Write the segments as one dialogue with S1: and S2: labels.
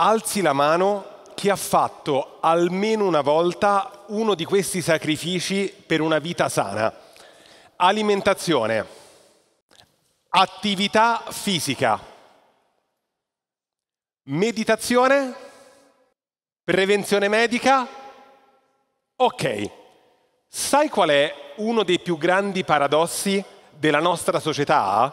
S1: Alzi la mano chi ha fatto almeno una volta uno di questi sacrifici per una vita sana. Alimentazione, attività fisica, meditazione, prevenzione medica. Ok, sai qual è uno dei più grandi paradossi della nostra società?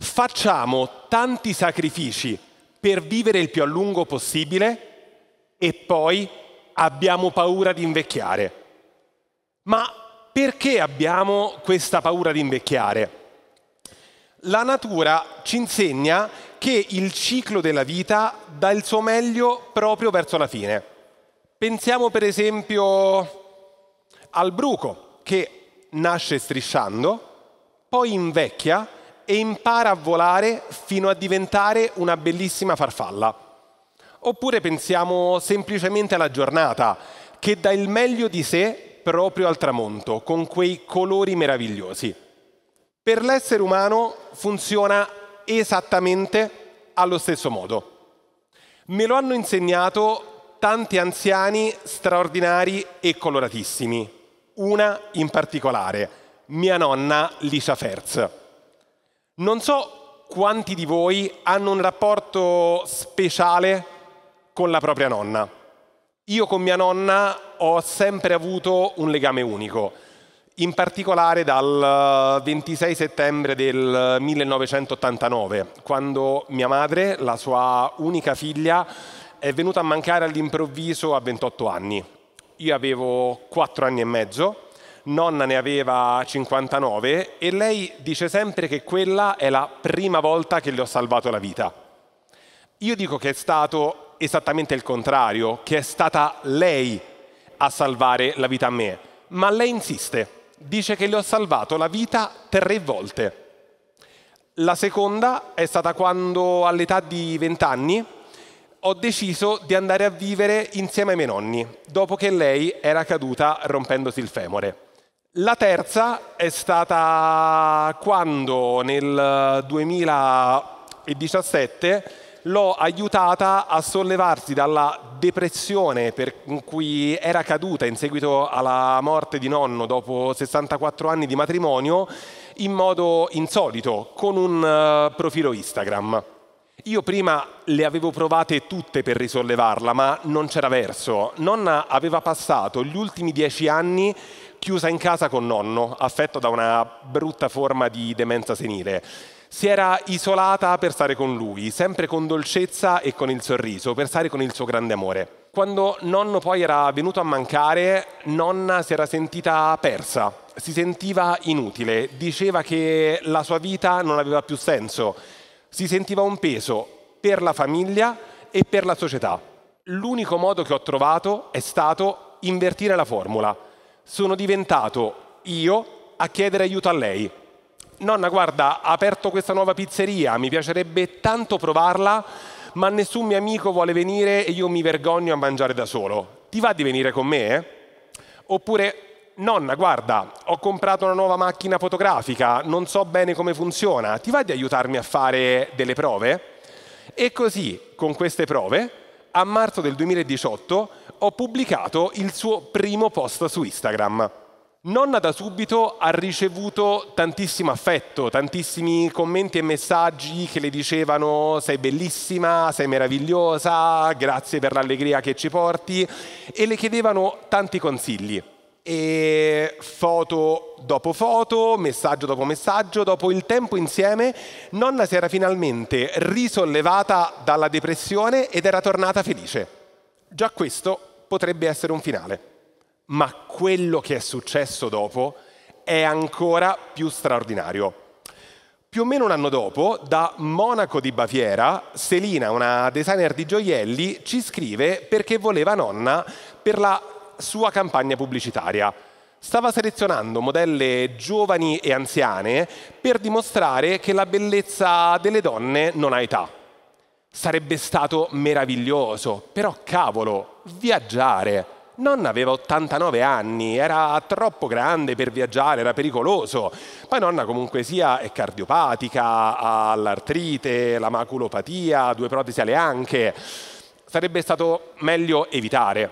S1: Facciamo tanti sacrifici per vivere il più a lungo possibile e poi abbiamo paura di invecchiare. Ma perché abbiamo questa paura di invecchiare? La natura ci insegna che il ciclo della vita dà il suo meglio proprio verso la fine. Pensiamo per esempio al bruco che nasce strisciando, poi invecchia e impara a volare fino a diventare una bellissima farfalla. Oppure pensiamo semplicemente alla giornata, che dà il meglio di sé proprio al tramonto, con quei colori meravigliosi. Per l'essere umano funziona esattamente allo stesso modo. Me lo hanno insegnato tanti anziani straordinari e coloratissimi, una in particolare, mia nonna Licia Ferz. Non so quanti di voi hanno un rapporto speciale con la propria nonna. Io con mia nonna ho sempre avuto un legame unico, in particolare dal 26 eh, settembre del 1989, quando mia madre, la sua unica figlia, è venuta a mancare all'improvviso a 28 anni. Io avevo 4 anni e mezzo nonna ne aveva 59 e lei dice sempre che quella è la prima volta che le ho salvato la vita. Io dico che è stato esattamente il contrario, che è stata lei a salvare la vita a me, ma lei insiste, dice che le ho salvato la vita tre volte. La seconda è stata quando all'età di 20 anni ho deciso di andare a vivere insieme ai miei nonni, dopo che lei era caduta rompendosi il femore. La terza è stata quando nel 2017 l'ho aiutata a sollevarsi dalla depressione per cui era caduta in seguito alla morte di nonno dopo 64 anni di matrimonio in modo insolito con un eh, profilo Instagram. Io prima le avevo provate tutte per risollevarla, ma non c'era verso. Nonna aveva passato gli ultimi dieci anni chiusa in casa con nonno, affetto da una brutta forma di demenza senile. Si era isolata per stare con lui, sempre con dolcezza e con il sorriso, per stare con il suo grande amore. Quando nonno poi era venuto a mancare, nonna si era sentita persa, si sentiva inutile, diceva che la sua vita non aveva più senso, si sentiva un peso per la famiglia e per la società. L'unico modo che ho trovato è stato invertire la formula sono diventato io a chiedere aiuto a lei. Nonna, guarda, ha aperto questa nuova pizzeria, mi piacerebbe tanto provarla, ma nessun mio amico vuole venire e io mi vergogno a mangiare da solo. Ti va di venire con me? Eh? Oppure, nonna, guarda, ho comprato una nuova macchina fotografica, non so bene come funziona, ti va di aiutarmi a fare delle prove? E così, con queste prove, a marzo del 2018 ho pubblicato il suo primo post su Instagram. Nonna da subito ha ricevuto tantissimo affetto, tantissimi commenti e messaggi che le dicevano sei bellissima, sei meravigliosa, grazie per l'allegria che ci porti e le chiedevano tanti consigli. E foto dopo foto, messaggio dopo messaggio, dopo il tempo insieme, nonna si era finalmente risollevata dalla depressione ed era tornata felice. Già questo potrebbe essere un finale. Ma quello che è successo dopo è ancora più straordinario. Più o meno un anno dopo, da Monaco di Baviera, Selina, una designer di gioielli, ci scrive perché voleva nonna per la sua campagna pubblicitaria. Stava selezionando modelle giovani e anziane per dimostrare che la bellezza delle donne non ha età. Sarebbe stato meraviglioso, però cavolo, viaggiare. Nonna aveva 89 anni, era troppo grande per viaggiare, era pericoloso. Ma nonna comunque sia è cardiopatica, ha l'artrite, la maculopatia, due protesi alle anche. Sarebbe stato meglio evitare.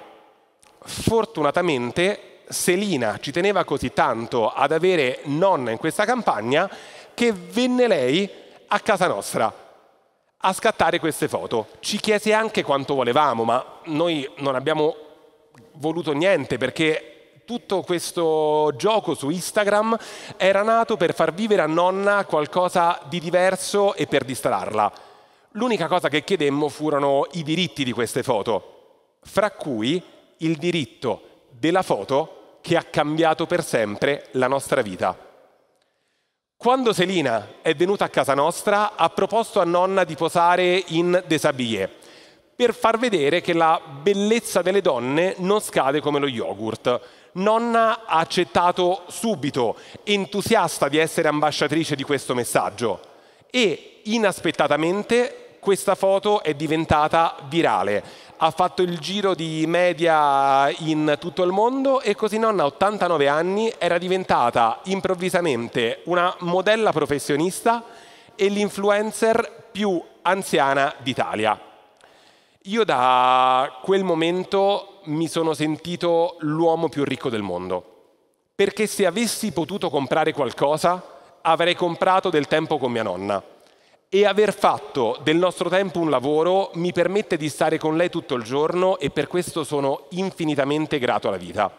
S1: Fortunatamente Selina ci teneva così tanto ad avere nonna in questa campagna che venne lei a casa nostra a scattare queste foto. Ci chiese anche quanto volevamo, ma noi non abbiamo voluto niente perché tutto questo gioco su Instagram era nato per far vivere a nonna qualcosa di diverso e per distrarla. L'unica cosa che chiedemmo furono i diritti di queste foto, fra cui il diritto della foto che ha cambiato per sempre la nostra vita. Quando Selina è venuta a casa nostra ha proposto a nonna di posare in Desabie per far vedere che la bellezza delle donne non scade come lo yogurt. Nonna ha accettato subito, entusiasta di essere ambasciatrice di questo messaggio e inaspettatamente questa foto è diventata virale ha fatto il giro di media in tutto il mondo e così nonna a 89 anni era diventata improvvisamente una modella professionista e l'influencer più anziana d'Italia. Io da quel momento mi sono sentito l'uomo più ricco del mondo, perché se avessi potuto comprare qualcosa avrei comprato del tempo con mia nonna e aver fatto del nostro tempo un lavoro mi permette di stare con lei tutto il giorno e per questo sono infinitamente grato alla vita.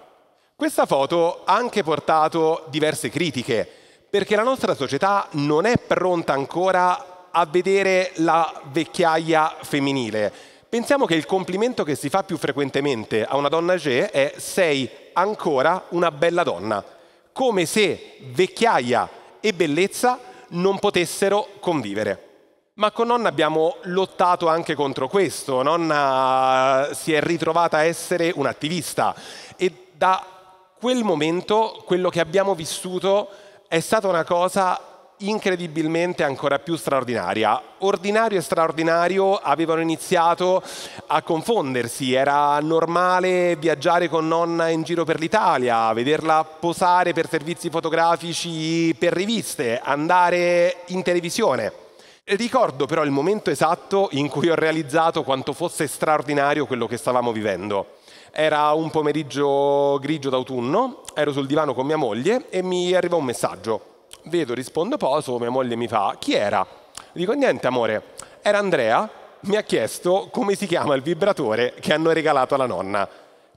S1: Questa foto ha anche portato diverse critiche, perché la nostra società non è pronta ancora a vedere la vecchiaia femminile. Pensiamo che il complimento che si fa più frequentemente a una donna G è sei ancora una bella donna, come se vecchiaia e bellezza non potessero convivere. Ma con nonna abbiamo lottato anche contro questo. Nonna eh, si è ritrovata a essere un'attivista e da quel momento quello che abbiamo vissuto è stata una cosa incredibilmente ancora più straordinaria. Ordinario e straordinario avevano iniziato a confondersi, era normale viaggiare con nonna in giro per l'Italia, vederla posare per servizi fotografici, per riviste, andare in televisione. Ricordo però il momento esatto in cui ho realizzato quanto fosse straordinario quello che stavamo vivendo. Era un pomeriggio grigio d'autunno, ero sul divano con mia moglie e mi arriva un messaggio. Vedo, rispondo poso, mia moglie mi fa, chi era? Dico, niente amore, era Andrea, mi ha chiesto come si chiama il vibratore che hanno regalato alla nonna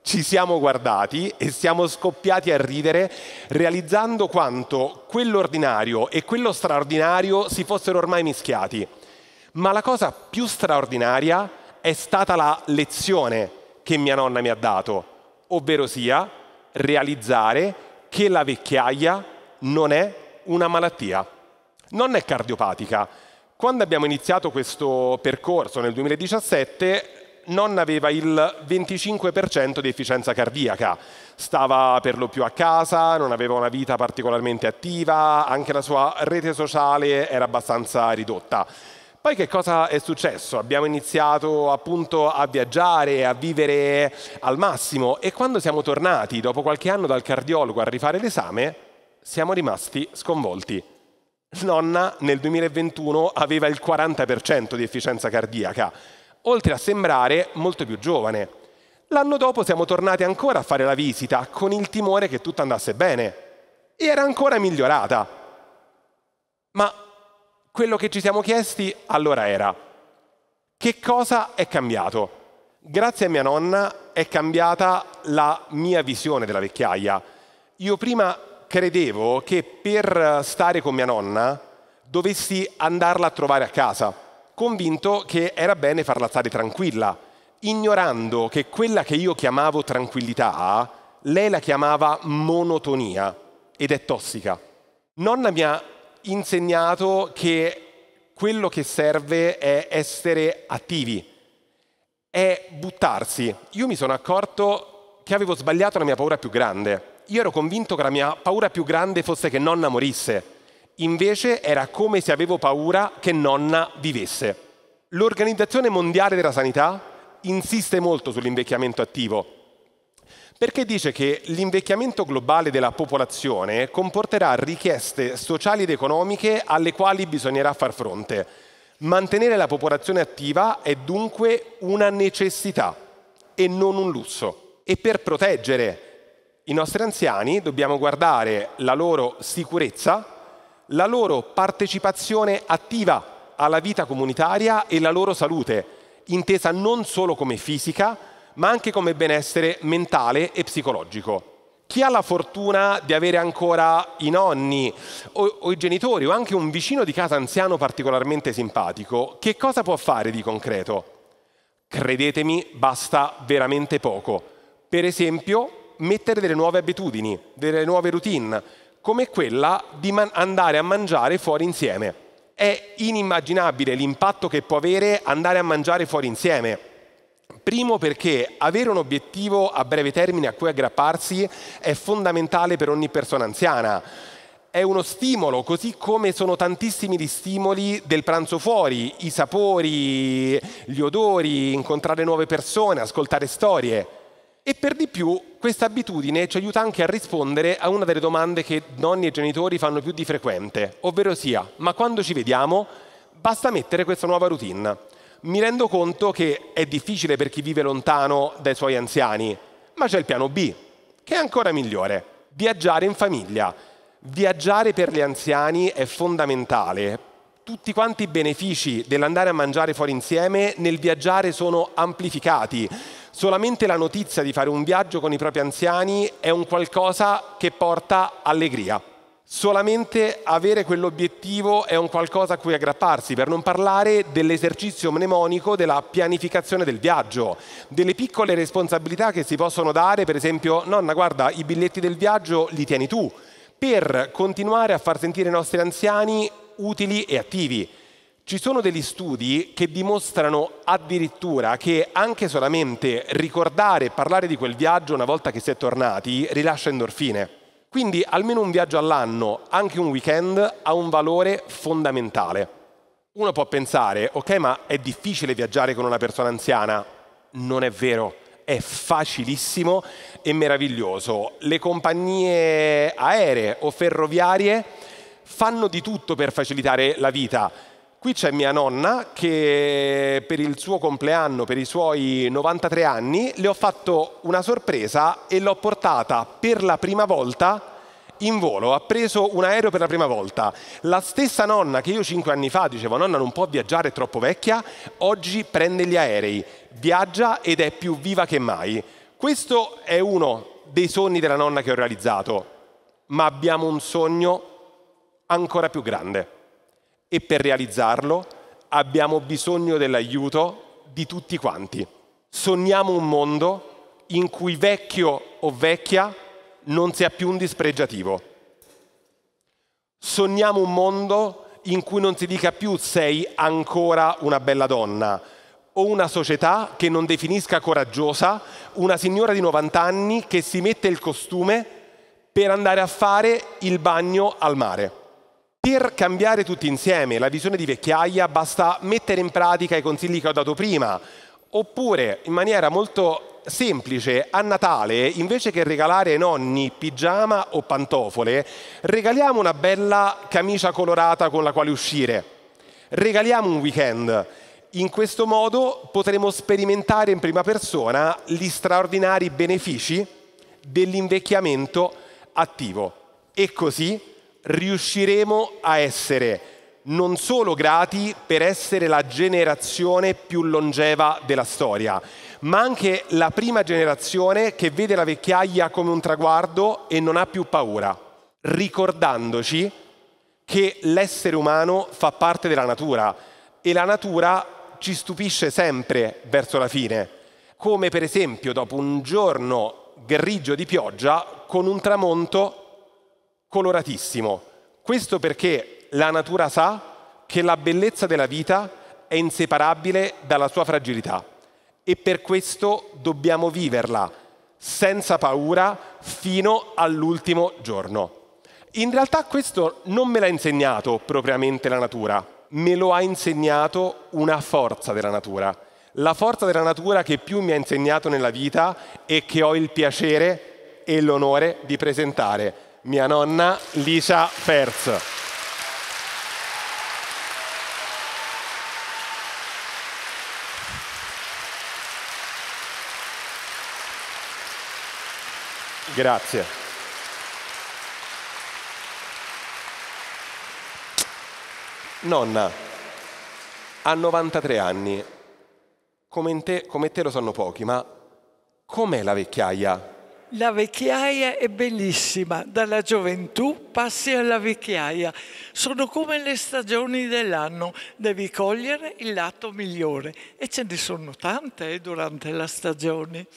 S1: ci siamo guardati e siamo scoppiati a ridere realizzando quanto quell'ordinario e quello straordinario si fossero ormai mischiati. Ma la cosa più straordinaria è stata la lezione che mia nonna mi ha dato, ovvero sia realizzare che la vecchiaia non è una malattia. Non è cardiopatica. Quando abbiamo iniziato questo percorso nel 2017 non aveva il 25% di efficienza cardiaca, stava per lo più a casa, non aveva una vita particolarmente attiva, anche la sua rete sociale era abbastanza ridotta. Poi che cosa è successo? Abbiamo iniziato appunto a viaggiare, a vivere al massimo e quando siamo tornati dopo qualche anno dal cardiologo a rifare l'esame siamo rimasti sconvolti. Nonna nel 2021 aveva il 40% di efficienza cardiaca oltre a sembrare molto più giovane. L'anno dopo siamo tornati ancora a fare la visita, con il timore che tutto andasse bene. E era ancora migliorata. Ma quello che ci siamo chiesti allora era, che cosa è cambiato? Grazie a mia nonna è cambiata la mia visione della vecchiaia. Io prima credevo che per stare con mia nonna dovessi andarla a trovare a casa convinto che era bene farla stare tranquilla, ignorando che quella che io chiamavo tranquillità, lei la chiamava monotonia ed è tossica. Nonna mi ha insegnato che quello che serve è essere attivi, è buttarsi. Io mi sono accorto che avevo sbagliato la mia paura più grande. Io ero convinto che la mia paura più grande fosse che nonna morisse. Invece era come se avevo paura che nonna vivesse. L'Organizzazione Mondiale della Sanità insiste molto sull'invecchiamento attivo, perché dice che l'invecchiamento globale della popolazione comporterà richieste sociali ed economiche alle quali bisognerà far fronte. Mantenere la popolazione attiva è dunque una necessità e non un lusso. E per proteggere i nostri anziani dobbiamo guardare la loro sicurezza la loro partecipazione attiva alla vita comunitaria e la loro salute, intesa non solo come fisica, ma anche come benessere mentale e psicologico. Chi ha la fortuna di avere ancora i nonni o, o, i genitori o anche un vicino di casa anziano particolarmente simpatico, che cosa può fare di concreto? Credetemi, basta veramente poco. Per esempio, mettere delle nuove abitudini, delle nuove routine, come quella di man- andare a mangiare fuori insieme. È inimmaginabile l'impatto che può avere andare a mangiare fuori insieme. Primo perché avere un obiettivo a breve termine a cui aggrapparsi è fondamentale per ogni persona anziana. È uno stimolo, così come sono tantissimi gli stimoli del pranzo fuori, i sapori, gli odori, incontrare nuove persone, ascoltare storie. E per di più questa abitudine ci aiuta anche a rispondere a una delle domande che nonni e genitori fanno più di frequente, ovvero sia, ma quando ci vediamo basta mettere questa nuova routine. Mi rendo conto che è difficile per chi vive lontano dai suoi anziani, ma c'è il piano B, che è ancora migliore, viaggiare in famiglia. Viaggiare per gli anziani è fondamentale. Tutti quanti i benefici dell'andare a mangiare fuori insieme nel viaggiare sono amplificati Solamente la notizia di fare un viaggio con i propri anziani è un qualcosa che porta allegria. Solamente avere quell'obiettivo è un qualcosa a cui aggrapparsi, per non parlare dell'esercizio mnemonico della pianificazione del viaggio, delle piccole responsabilità che si possono dare, per esempio, nonna guarda, i biglietti del viaggio li tieni tu, per continuare a far sentire i nostri anziani utili e attivi. Ci sono degli studi che dimostrano addirittura che anche solamente ricordare e parlare di quel viaggio una volta che si è tornati rilascia endorfine. Quindi almeno un viaggio all'anno, anche un weekend, ha un valore fondamentale. Uno può pensare, ok, ma è difficile viaggiare con una persona anziana? Non è vero è facilissimo e meraviglioso. Le compagnie aeree o ferroviarie fanno di tutto per facilitare la vita. Qui c'è mia nonna che per il suo compleanno, per i suoi 93 anni, le ho fatto una sorpresa e l'ho portata per la prima volta in volo, ha preso un aereo per la prima volta. La stessa nonna che io cinque anni fa dicevo nonna non può viaggiare, è troppo vecchia, oggi prende gli aerei, viaggia ed è più viva che mai. Questo è uno dei sogni della nonna che ho realizzato, ma abbiamo un sogno ancora più grande e per realizzarlo abbiamo bisogno dell'aiuto di tutti quanti. Sogniamo un mondo in cui vecchio o vecchia non sia più un dispregiativo. Sogniamo un mondo in cui non si dica più sei ancora una bella donna o una società che non definisca coraggiosa una signora di 90 anni che si mette il costume per andare a fare il bagno al mare. Per cambiare tutti insieme la visione di vecchiaia basta mettere in pratica i consigli che ho dato prima, oppure in maniera molto semplice a Natale, invece che regalare ai nonni pigiama o pantofole, regaliamo una bella camicia colorata con la quale uscire. Regaliamo un weekend. In questo modo potremo sperimentare in prima persona gli straordinari benefici dell'invecchiamento attivo. E così riusciremo a essere non solo grati per essere la generazione più longeva della storia, ma anche la prima generazione che vede la vecchiaia come un traguardo e non ha più paura, ricordandoci che l'essere umano fa parte della natura e la natura ci stupisce sempre verso la fine, come per esempio dopo un giorno grigio di pioggia con un tramonto coloratissimo. Questo perché la natura sa che la bellezza della vita è inseparabile dalla sua fragilità e per questo dobbiamo viverla senza paura fino all'ultimo giorno. In realtà questo non me l'ha insegnato propriamente la natura, me lo ha insegnato una forza della natura. La forza della natura che più mi ha insegnato nella vita e che ho il piacere e l'onore di presentare mia nonna Lisa Perz. Grazie. Nonna, a 93 anni, come te, come te lo sanno pochi, ma com'è la vecchiaia?
S2: La vecchiaia è bellissima, dalla gioventù passi alla vecchiaia. Sono come le stagioni dell'anno, devi cogliere il lato migliore. E ce ne sono tante eh, durante la stagione.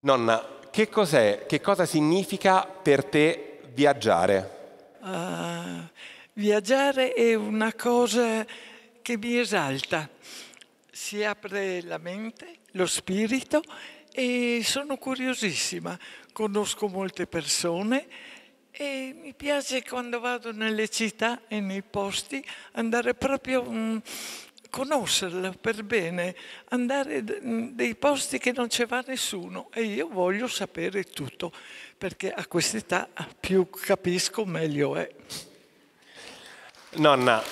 S2: Nonna, che
S1: cos'è, che cosa significa per te viaggiare?
S2: Uh, viaggiare è una cosa che mi esalta. Si apre la mente, lo spirito e sono curiosissima, conosco molte persone e mi piace quando vado nelle città e nei posti andare proprio a mm, conoscerla per bene, andare mm, dei posti che non ci va nessuno e io voglio sapere tutto perché a quest'età più capisco meglio è. Nonna,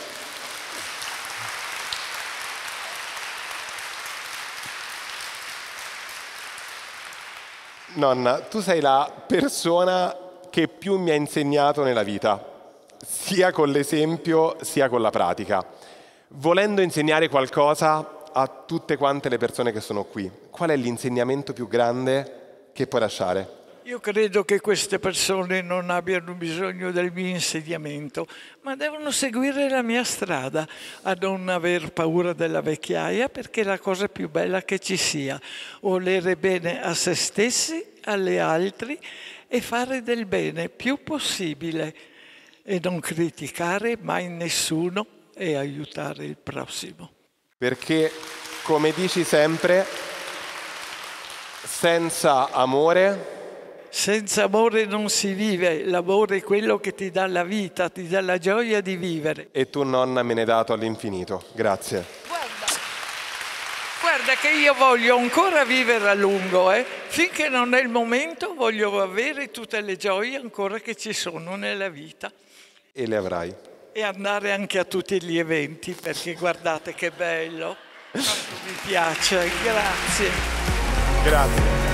S1: Nonna, tu sei la persona che più mi ha insegnato nella vita, sia con l'esempio sia con la pratica, volendo insegnare qualcosa a tutte quante le persone che sono qui. Qual è l'insegnamento più grande che puoi lasciare?
S2: Io credo che queste persone non abbiano bisogno del mio insediamento, ma devono seguire la mia strada, a non aver paura della vecchiaia perché è la cosa più bella che ci sia, volere bene a se stessi, alle altri e fare del bene più possibile e non criticare mai nessuno e aiutare il prossimo. Perché, come dici sempre, senza amore senza amore non si vive, l'amore è quello che ti dà la vita, ti dà la gioia di vivere. E tu nonna me ne hai dato all'infinito, grazie. Guarda, che io voglio ancora vivere a lungo, eh? finché non è il momento voglio avere tutte le gioie ancora che ci sono nella vita. E le avrai. E andare anche a tutti gli eventi, perché guardate che bello, mi piace, grazie. Grazie.